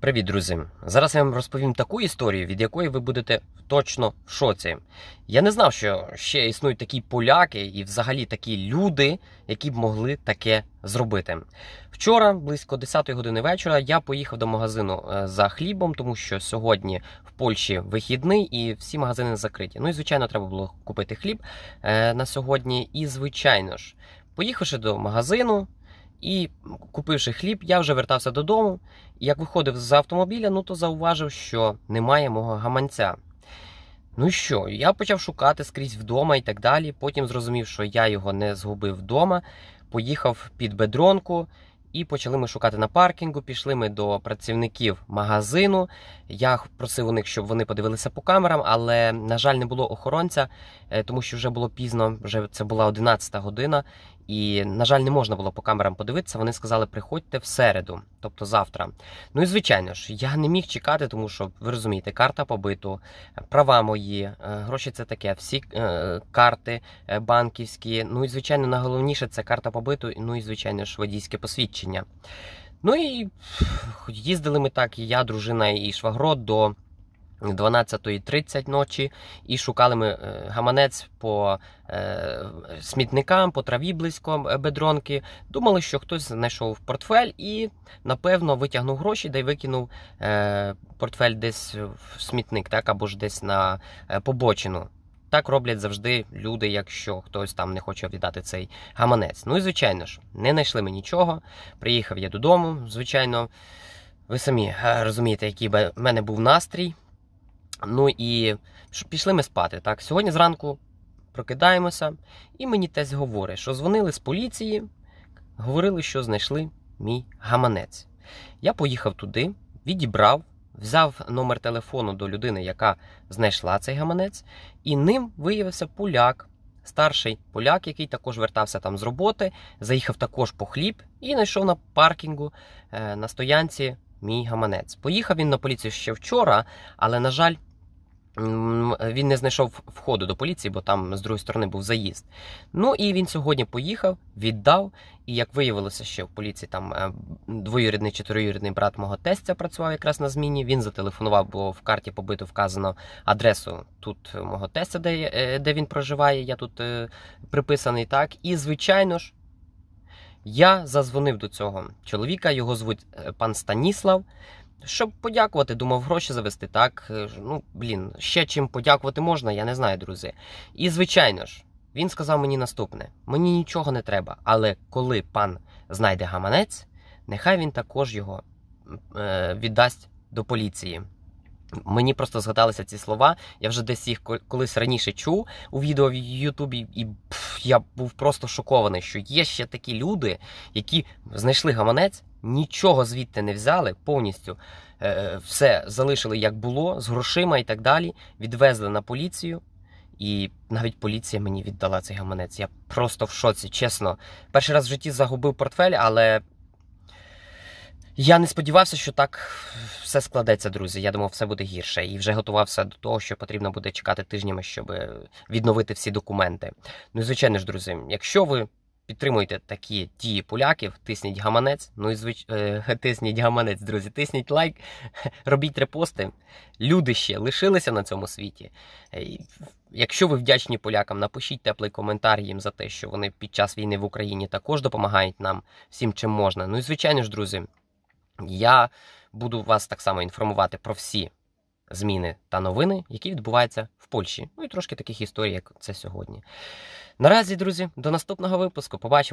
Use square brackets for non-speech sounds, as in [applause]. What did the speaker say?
Привіт, друзі! Зараз я вам розповім таку історію, від якої ви будете точно в шоці. Я не знав, що ще існують такі поляки і взагалі такі люди, які б могли таке зробити. Вчора, близько 10-ї години вечора, я поїхав до магазину е, за хлібом, тому що сьогодні в Польщі вихідний і всі магазини закриті. Ну і звичайно, треба було купити хліб е, на сьогодні. І, звичайно ж, поїхавши до магазину. І купивши хліб, я вже вертався додому як виходив з автомобіля, ну то зауважив, що немає мого гаманця. Ну що, я почав шукати скрізь вдома і так далі. Потім зрозумів, що я його не згубив вдома, поїхав під бедронку. І почали ми шукати на паркінгу. Пішли ми до працівників магазину. Я просив у них, щоб вони подивилися по камерам, але на жаль, не було охоронця, е, тому що вже було пізно. Вже це була 11 година, і, на жаль, не можна було по камерам подивитися. Вони сказали, приходьте в середу, тобто завтра. Ну і звичайно ж, я не міг чекати, тому що ви розумієте, карта побиту, права мої, е, гроші це таке, всі е, карти е, банківські. Ну і звичайно, найголовніше це карта побиту. Ну і звичайно ж водійське посвідчення. Ну і їздили ми так, і я, дружина і швагро до. 12.30 ночі і шукали ми е, гаманець по е, смітникам, по траві близько е, бедронки. Думали, що хтось знайшов портфель і, напевно, витягнув гроші да й викинув портфель десь в смітник, так або ж десь на побочину. Так роблять завжди люди, якщо хтось там не хоче віддати цей гаманець. Ну і звичайно ж, не знайшли ми нічого. Приїхав я додому. Звичайно, ви самі розумієте, який в мене був настрій. Ну і пішли ми спати. Так, Сьогодні зранку прокидаємося, і мені тесть говорить, що дзвонили з поліції, говорили, що знайшли мій гаманець. Я поїхав туди, відібрав, взяв номер телефону до людини, яка знайшла цей гаманець, і ним виявився поляк. Старший поляк, який також вертався там з роботи, заїхав також по хліб і знайшов на паркінгу е, на стоянці мій гаманець. Поїхав він на поліцію ще вчора, але, на жаль, він не знайшов входу до поліції, бо там з другої сторони був заїзд. Ну і він сьогодні поїхав, віддав. І як виявилося, що в поліції там е, двоюрідний чотириюрідний брат мого тестя працював якраз на зміні. Він зателефонував, бо в карті побиту вказано адресу тут мого тестя, де е, де він проживає. Я тут е, приписаний так. І звичайно ж, я зазвонив до цього чоловіка. Його звуть пан Станіслав щоб подякувати, думав, гроші завести так. Е, ну, блін, ще чим подякувати можна, я не знаю, друзі. І, звичайно ж, він сказав мені наступне: мені нічого не треба, але коли пан знайде гаманець, нехай він також його е, віддасть до поліції. Мені просто згадалися ці слова. Я вже десь їх колись раніше чув у відео в Ютубі, і пф, я був просто шокований, що є ще такі люди, які знайшли гаманець, Нічого звідти не взяли, повністю е, е, все залишили як було, з грошима і так далі. Відвезли на поліцію, і навіть поліція мені віддала цей гаманець. Я просто в шоці, чесно. Перший раз в житті загубив портфель, але я не сподівався, що так все складеться, друзі. Я думав, все буде гірше. І вже готувався до того, що потрібно буде чекати тижнями, щоб відновити всі документи. Ну і звичайно ж, друзі, якщо ви. Підтримуйте такі дії поляків, тисніть гаманець. Ну і звич... Е, [laughs] тисніть гаманець, друзі, тисніть лайк, [laughs] робіть репости. Люди ще лишилися на цьому світі. Е, якщо ви вдячні полякам, напишіть теплий коментар їм за те, що вони під час війни в Україні також допомагають нам всім, чим можна. Ну і звичайно ж, друзі, я буду вас так само інформувати про всі зміни та новини, які відбуваються в Польщі. Ну і трошки таких історій, як це сьогодні. Наразі, друзі, до наступного випуску. Побачимо.